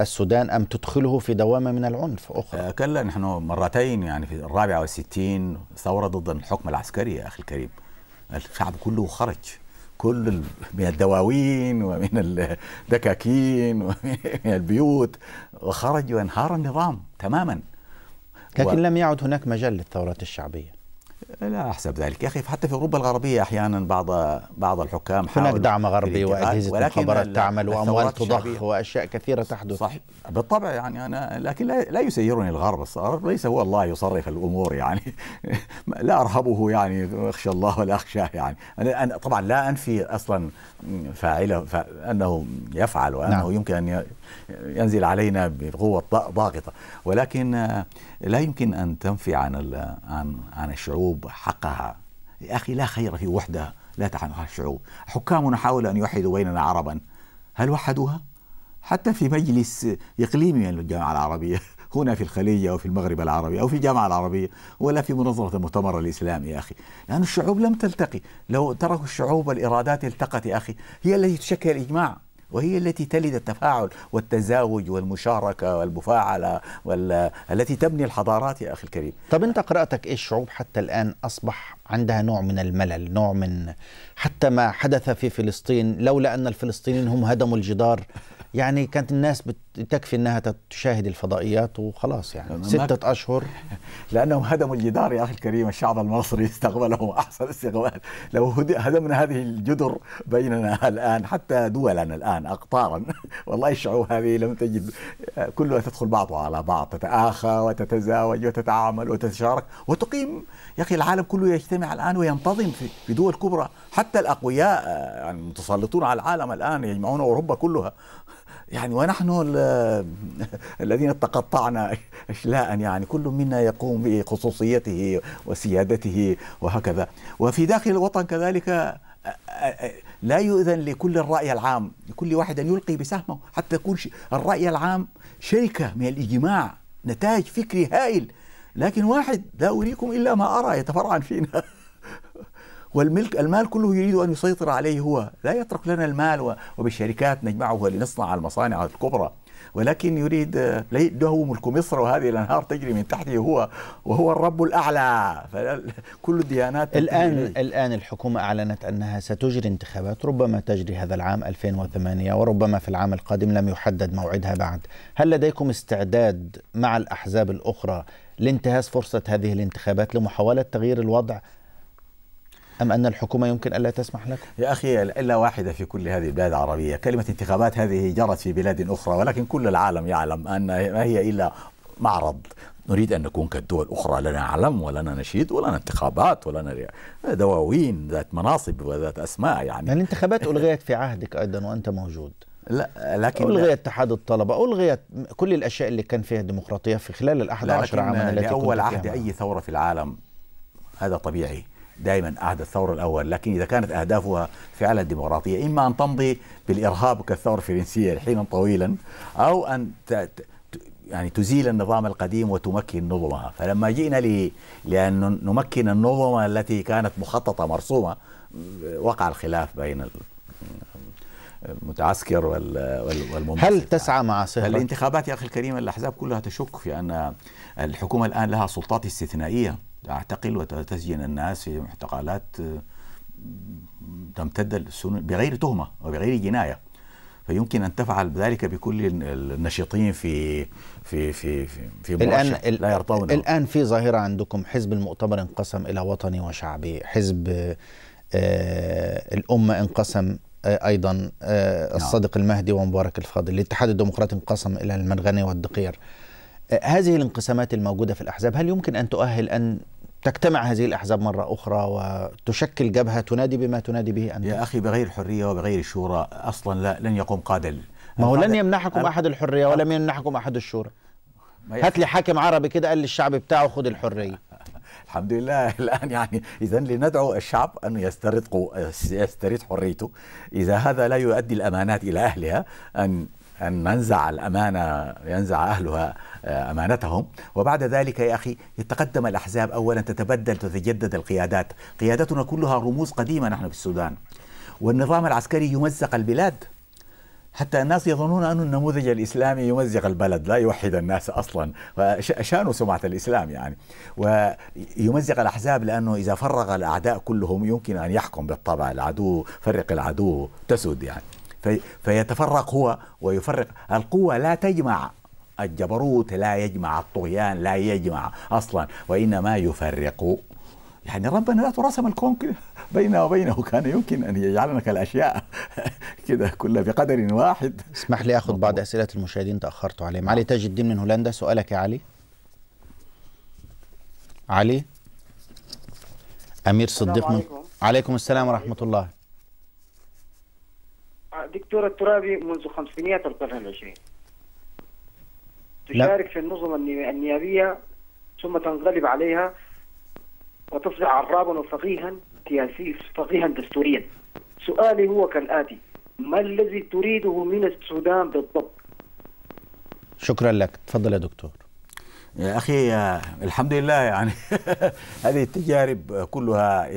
السودان أم تدخله في دوامة من العنف أخرى آه، كلا نحن مرتين يعني في الرابعة والستين ثورة ضد الحكم العسكري يا أخي الكريم الشعب كله خرج كل من الدواوين ومن الدكاكين ومن البيوت وخرج وانهار النظام تماما لكن و... لم يعد هناك مجال للثورات الشعبية لا احسب ذلك يا اخي حتى في اوروبا الغربيه احيانا بعض بعض الحكام هناك دعم غربي واجهزه مخابرات تعمل واموال تضخ واشياء كثيره تحدث صح بالطبع يعني أنا لكن لا, لا يسيرني الغرب الغرب ليس هو الله يصرف الأمور يعني لا أرهبه يعني أخشى الله ولا أخشاه يعني أنا طبعا لا أنفي أصلا فاعله أنه يفعل وأنه نعم. يمكن أن ينزل علينا بقوة ضاغطة ولكن لا يمكن أن تنفي عن عن عن الشعوب حقها يا أخي لا خير في وحدة لا تعنها الشعوب حكامنا حاولوا أن يوحدوا بيننا عربا هل وحدوها؟ حتى في مجلس إقليمي من يعني الجامعة العربية هنا في الخليج أو في المغرب العربي أو في الجامعة العربية ولا في منظمة المؤتمر الإسلامي يا أخي لأن الشعوب لم تلتقي لو تركوا الشعوب الإرادات التقت يا أخي هي التي تشكل الإجماع وهي التي تلد التفاعل والتزاوج والمشاركة والمفاعلة وال... التي تبني الحضارات يا أخي الكريم طب أنت قراءتك إيه الشعوب حتى الآن أصبح عندها نوع من الملل نوع من حتى ما حدث في فلسطين لولا أن الفلسطينيين هم هدموا الجدار يعني كانت الناس تكفي انها تشاهد الفضائيات وخلاص يعني ستة اشهر لانهم هدموا الجدار يا اخي الكريم الشعب المصري استقبله احسن استقبال لو هدمنا هذه الجدر بيننا الان حتى دولنا الان اقطارا والله الشعوب هذه لم تجد كلها تدخل بعضها على بعض تتآخى وتتزاوج وتتعامل وتتشارك وتقيم يا اخي العالم كله يجتمع الان وينتظم في دول كبرى حتى الاقوياء آه، يعني المتسلطون على العالم الان يجمعون اوروبا كلها يعني ونحن الذين تقطعنا اشلاء يعني كل منا يقوم بخصوصيته وسيادته وهكذا وفي داخل الوطن كذلك لا يؤذن لكل الرأي العام لكل واحد أن يلقي بسهمه حتى يكون الرأي العام شركه من الإجماع نتاج فكري هائل لكن واحد لا أريكم إلا ما أرى يتفرعن فينا والملك المال كله يريد أن يسيطر عليه هو لا يترك لنا المال وبالشركات نجمعه لنصنع المصانع الكبرى ولكن يريد له ملك مصر وهذه الانهار تجري من تحته هو وهو الرب الاعلى فكل الديانات الان الان الحكومه اعلنت انها ستجري انتخابات ربما تجري هذا العام 2008 وربما في العام القادم لم يحدد موعدها بعد هل لديكم استعداد مع الاحزاب الاخرى لانتهاز فرصه هذه الانتخابات لمحاوله تغيير الوضع أم أن الحكومة يمكن ألا تسمح لكم؟ يا أخي إلا واحدة في كل هذه البلاد العربية كلمة انتخابات هذه جرت في بلاد أخرى ولكن كل العالم يعلم أن ما هي إلا معرض نريد أن نكون كالدول الأخرى لنا علم ولنا نشيد ولنا انتخابات ولنا دواوين ذات مناصب وذات أسماء يعني. يعني الانتخابات ألغيت في عهدك أيضا وأنت موجود لا لكن ألغي اتحاد الطلبة ألغيت كل الأشياء اللي كان فيها ديمقراطية في خلال الأحد عشر عاما التي لأول عهد أي ثورة في العالم هذا طبيعي دائما عهد الثورة الأول لكن إذا كانت أهدافها فعلا ديمقراطية إما أن تمضي بالإرهاب كالثورة الفرنسية حينا طويلا أو أن يعني تزيل النظام القديم وتمكن نظمها فلما جئنا ل... لأن نمكن النظم التي كانت مخططة مرسومة وقع الخلاف بين المتعسكر والممثل هل تسعى مع سهرة؟ الانتخابات يا أخي الكريم الأحزاب كلها تشك في أن الحكومة الآن لها سلطات استثنائية تعتقل وتزين الناس في معتقلات آه، تمتد بغير تهمه وبغير جنايه فيمكن ان تفعل ذلك بكل النشيطين في في في في, الان لا يرضون الان في ظاهره عندكم حزب المؤتمر انقسم الى وطني وشعبي حزب آه الامه انقسم آه ايضا آه نعم. الصادق المهدي ومبارك الفاضل الاتحاد الديمقراطي انقسم الى المنغني والدقير هذه الانقسامات الموجودة في الأحزاب هل يمكن أن تؤهل أن تجتمع هذه الأحزاب مرة أخرى وتشكل جبهة تنادي بما تنادي به أنت؟ يا أخي بغير حريه وبغير الشورى أصلا لا لن يقوم قادل ما هو لن يمنحكم أحد الحرية ولم يمنحكم أحد الشورى هات لي حاكم عربي كده قال للشعب بتاعه خد الحرية الحمد لله الان يعني اذا لندعو الشعب ان يسترد يسترد حريته اذا هذا لا يؤدي الامانات الى اهلها ان أن ننزع الأمانة ينزع أهلها آه، أمانتهم وبعد ذلك يا أخي يتقدم الأحزاب أولا تتبدل تتجدد القيادات قيادتنا كلها رموز قديمة نحن في السودان والنظام العسكري يمزق البلاد حتى الناس يظنون أن النموذج الإسلامي يمزق البلد لا يوحد الناس أصلا وشانوا سمعة الإسلام يعني ويمزق الأحزاب لأنه إذا فرغ الأعداء كلهم يمكن أن يحكم بالطبع العدو فرق العدو تسود يعني في فيتفرق هو ويفرق القوة لا تجمع الجبروت لا يجمع الطغيان لا يجمع أصلا وإنما يفرق يعني ربنا لا رسم الكون بينه وبينه كان يمكن ان يجعلنا كالاشياء كده كلها بقدر واحد اسمح لي اخذ بعض اسئله المشاهدين تاخرتوا عليهم علي نعم. تاج الدين من هولندا سؤالك يا علي علي امير صديق من... عليكم السلام ورحمه الله دكتور الترابي منذ خمسينيات القرن العشرين تشارك لا. في النظم النيابية ثم تنقلب عليها وتصبح عرابا وفقيها سياسيا فقيها دستوريا سؤالي هو كالآتي ما الذي تريده من السودان بالضبط شكرا لك تفضل يا دكتور يا أخي الحمد لله يعني هذه التجارب كلها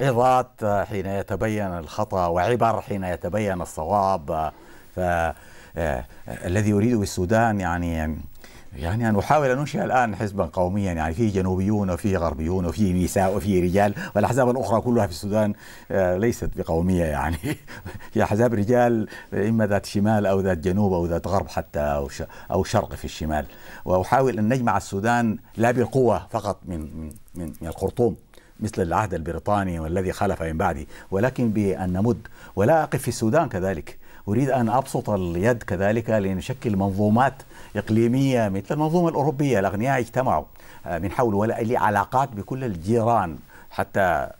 إضاءات حين يتبين الخطأ وعبر حين يتبين الصواب فالذي آه، آه، يريده السودان يعني يعني أنا أحاول أن أنشئ الآن حزبا قوميا يعني فيه جنوبيون وفيه غربيون وفيه نساء وفيه رجال والأحزاب الأخرى كلها في السودان آه، ليست بقومية يعني هي أحزاب رجال إما ذات شمال أو ذات جنوب أو ذات غرب حتى أو شرق في الشمال وأحاول أن نجمع السودان لا بالقوة فقط من من من الخرطوم مثل العهد البريطاني والذي خلف من بعده ولكن بأن نمد ولا أقف في السودان كذلك أريد أن أبسط اليد كذلك لنشكل منظومات إقليمية مثل المنظومة الأوروبية الأغنياء اجتمعوا آه، من حول ولا لي علاقات بكل الجيران حتى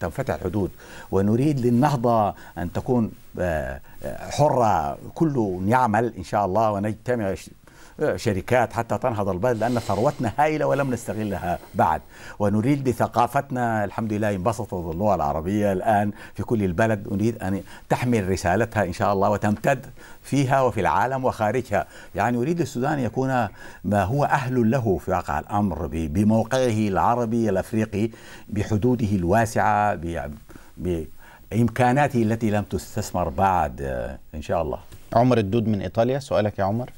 تنفتح الحدود ونريد للنهضة أن تكون آه، آه، حرة كل يعمل إن شاء الله ونجتمع شركات حتى تنهض البلد لأن ثروتنا هائلة ولم نستغلها بعد ونريد بثقافتنا الحمد لله انبسطت اللغة العربية الآن في كل البلد نريد أن تحمل رسالتها إن شاء الله وتمتد فيها وفي العالم وخارجها يعني يريد السودان يكون ما هو أهل له في واقع الأمر بموقعه العربي الأفريقي بحدوده الواسعة بإمكاناته التي لم تستثمر بعد آه، إن شاء الله عمر الدود من إيطاليا سؤالك يا عمر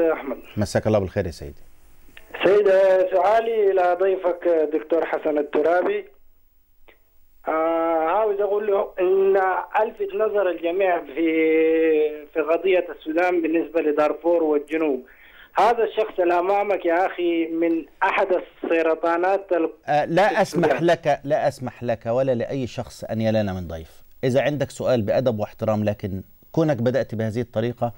مساك يا احمد مساك الله بالخير يا سيدي سيدي سؤالي الى ضيفك دكتور حسن الترابي آه عاوز اقول له ان الفت نظر الجميع في في قضيه السودان بالنسبه لدارفور والجنوب هذا الشخص اللي امامك يا اخي من احد السرطانات ال... آه لا اسمح لك لا اسمح لك ولا لاي شخص ان يلانا من ضيف اذا عندك سؤال بادب واحترام لكن كونك بدات بهذه الطريقه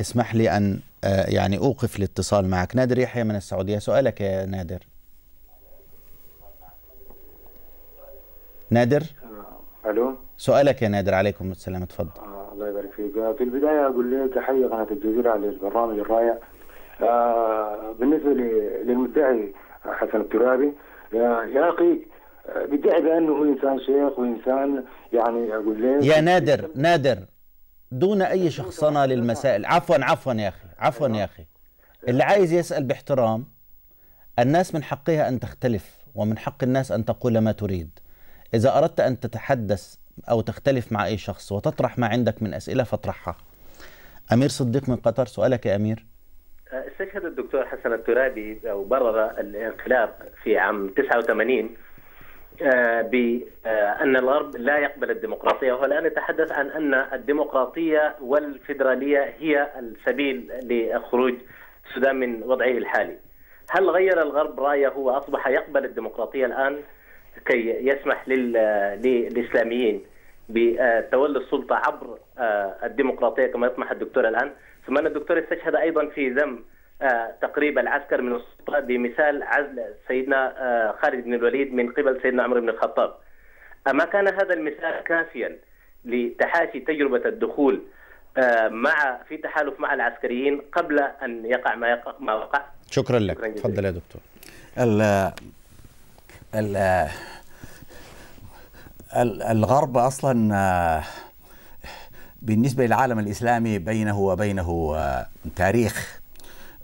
اسمح لي ان آه، يعني اوقف الاتصال معك نادر يحيى من السعوديه سؤالك يا نادر نادر الو سؤالك يا نادر عليكم السلام اتفضل آه، الله يبارك فيك آه، في البدايه اقول لك تحيه قناه الجزيره على البرنامج الرائع بالنسبه للمدعي حسن الترابي يا اخي بدعي بانه هو انسان شيخ وانسان يعني اقول لك يا نادر نادر دون اي شخصنه للمسائل عفوا عفوا يا اخي عفوا يا اخي اللي عايز يسال باحترام الناس من حقها ان تختلف ومن حق الناس ان تقول ما تريد اذا اردت ان تتحدث او تختلف مع اي شخص وتطرح ما عندك من اسئله فاطرحها امير صديق من قطر سؤالك يا امير أه، استشهد الدكتور حسن الترابي او برر الانقلاب في عام 89 آه، بأن آه، الغرب لا يقبل الديمقراطية وهو الآن يتحدث عن أن الديمقراطية والفيدرالية هي السبيل لخروج السودان من وضعه الحالي هل غير الغرب رأيه وأصبح يقبل الديمقراطية الآن كي يسمح آه، للإسلاميين بتولي السلطة عبر الديمقراطية كما يطمح الدكتور الآن ثم أن الدكتور استشهد أيضا في ذم آه، تقريب العسكر من السلطه بمثال عزل سيدنا آه، خالد بن الوليد من قبل سيدنا عمر بن الخطاب. اما كان هذا المثال كافيا لتحاشي تجربه الدخول آه، مع في تحالف مع العسكريين قبل ان يقع ما يقع ما وقع؟ شكرا لك تفضل يا دكتور. ال ال الغرب اصلا بالنسبه للعالم الاسلامي بينه وبينه تاريخ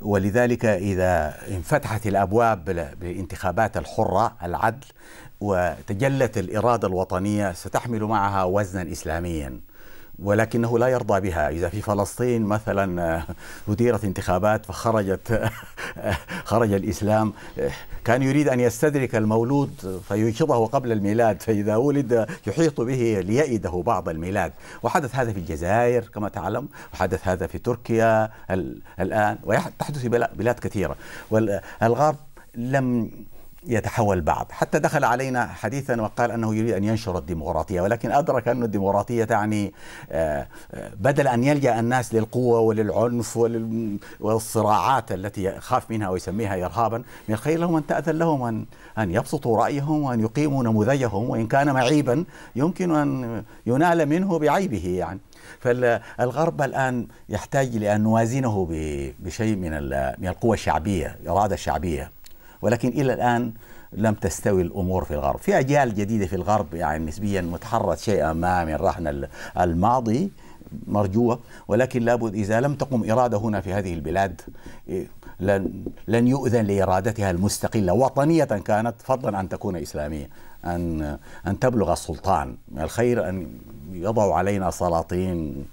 ولذلك إذا انفتحت الأبواب للانتخابات الحرة العدل وتجلت الإرادة الوطنية ستحمل معها وزنا إسلاميا ولكنه لا يرضى بها إذا في فلسطين مثلا أديرت آه، انتخابات فخرجت آه، خرج الإسلام آه، كان يريد أن يستدرك المولود فينشطه قبل الميلاد فإذا ولد يحيط به ليئده بعض الميلاد وحدث هذا في الجزائر كما تعلم وحدث هذا في تركيا الآن وتحدث في بلاد كثيرة والغرب لم يتحول بعض حتى دخل علينا حديثا وقال أنه يريد أن ينشر الديمقراطية ولكن أدرك أن الديمقراطية تعني آه، آه، بدل أن يلجأ الناس للقوة وللعنف والصراعات التي يخاف منها ويسميها إرهابا من الخير لهم أن تأذن لهم أن يبسطوا رأيهم وأن يقيموا نموذجهم وإن كان معيبا يمكن أن ينال منه بعيبه يعني فالغرب الآن يحتاج لأن نوازنه بشيء من القوة الشعبية الإرادة الشعبية ولكن إلى الآن لم تستوي الامور في الغرب، في اجيال جديده في الغرب يعني نسبيا متحرت شيئا ما من رهن الماضي مرجوه ولكن لابد اذا لم تقم اراده هنا في هذه البلاد إيه، لن لن يؤذن لارادتها المستقله وطنيه كانت فضلا ان تكون اسلاميه، ان ان تبلغ السلطان، الخير ان يضعوا علينا سلاطين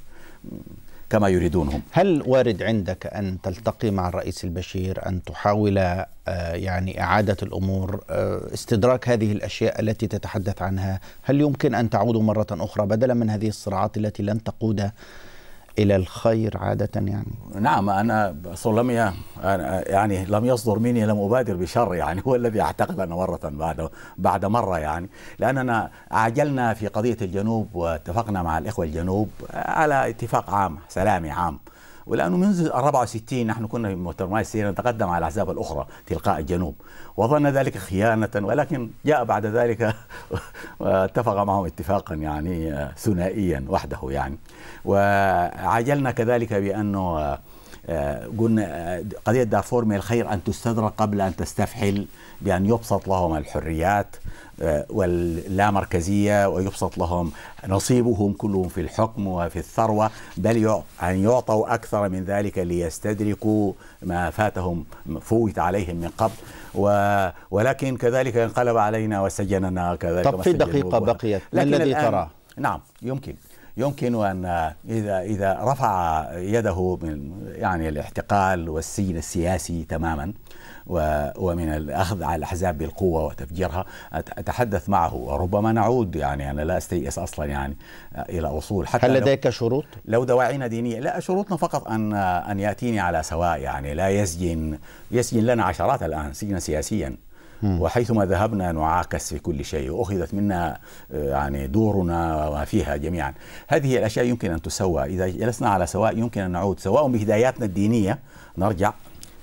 كما يريدونهم هل وارد عندك أن تلتقي مع الرئيس البشير أن تحاول آه، يعني إعادة الأمور آه، استدراك هذه الأشياء التي تتحدث عنها هل يمكن أن تعودوا مرة أخرى بدلا من هذه الصراعات التي لن تقود إلى الخير عادة يعني نعم أنا لم يعني لم يصدر مني لم أبادر بشر يعني هو الذي أعتقد انه مرة بعد بعد مرة يعني لأننا عاجلنا في قضية الجنوب واتفقنا مع الإخوة الجنوب على اتفاق عام سلامي عام ولانه منذ 64 نحن كنا في مؤتمرات سينا نتقدم على الاحزاب الاخرى تلقاء الجنوب وظن ذلك خيانه ولكن جاء بعد ذلك واتفق معهم اتفاقا يعني ثنائيا وحده يعني وعجلنا كذلك بانه آه، قلنا آه، قضية دافور من الخير أن تستدرك قبل أن تستفحل بأن يبسط لهم الحريات آه، واللامركزية ويبسط لهم نصيبهم كلهم في الحكم وفي الثروة بل أن يعطوا أكثر من ذلك ليستدركوا ما فاتهم فوت عليهم من قبل و ولكن كذلك انقلب علينا وسجننا كذلك طب في دقيقة بقيت ما الذي تراه؟ نعم يمكن يمكن أن إذا إذا رفع يده من يعني الاحتقال والسجن السياسي تماما ومن الأخذ على الأحزاب بالقوة وتفجيرها أتحدث معه وربما نعود يعني أنا لا استيئس أصلا يعني إلى اصول حتى هل لديك شروط؟ لو دواعينا دينية لا شروطنا فقط أن أن يأتيني على سواء يعني لا يسجن يسجن لنا عشرات الآن سجنا سياسيا وحيثما ذهبنا نعاكس في كل شيء وأخذت منا آه، يعني دورنا وما فيها جميعا هذه الأشياء يمكن أن تسوى إذا جلسنا على سواء يمكن أن نعود سواء بهداياتنا الدينية نرجع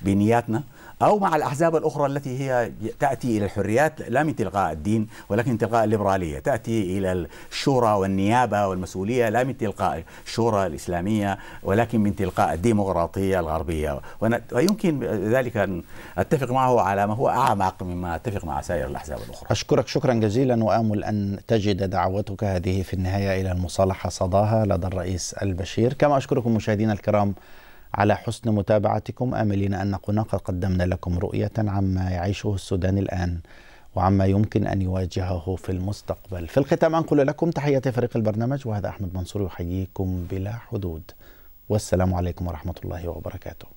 بنياتنا أو مع الأحزاب الأخرى التي هي تأتي إلى الحريات لا من تلقاء الدين ولكن تلقاء الليبرالية تأتي إلى الشورى والنيابة والمسؤولية لا من تلقاء الشورى الإسلامية ولكن من تلقاء الديمقراطية الغربية ويمكن ذلك أن أتفق معه على ما هو أعمق مما أتفق مع سائر الأحزاب الأخرى أشكرك شكرا جزيلا وآمل أن تجد دعوتك هذه في النهاية إلى المصالحة صداها لدى الرئيس البشير كما أشكركم مشاهدينا الكرام على حسن متابعتكم آملين أن نكون قد قدمنا لكم رؤية عما يعيشه السودان الآن وعما يمكن أن يواجهه في المستقبل في الختام أنقل لكم تحية فريق البرنامج وهذا أحمد منصور يحييكم بلا حدود والسلام عليكم ورحمة الله وبركاته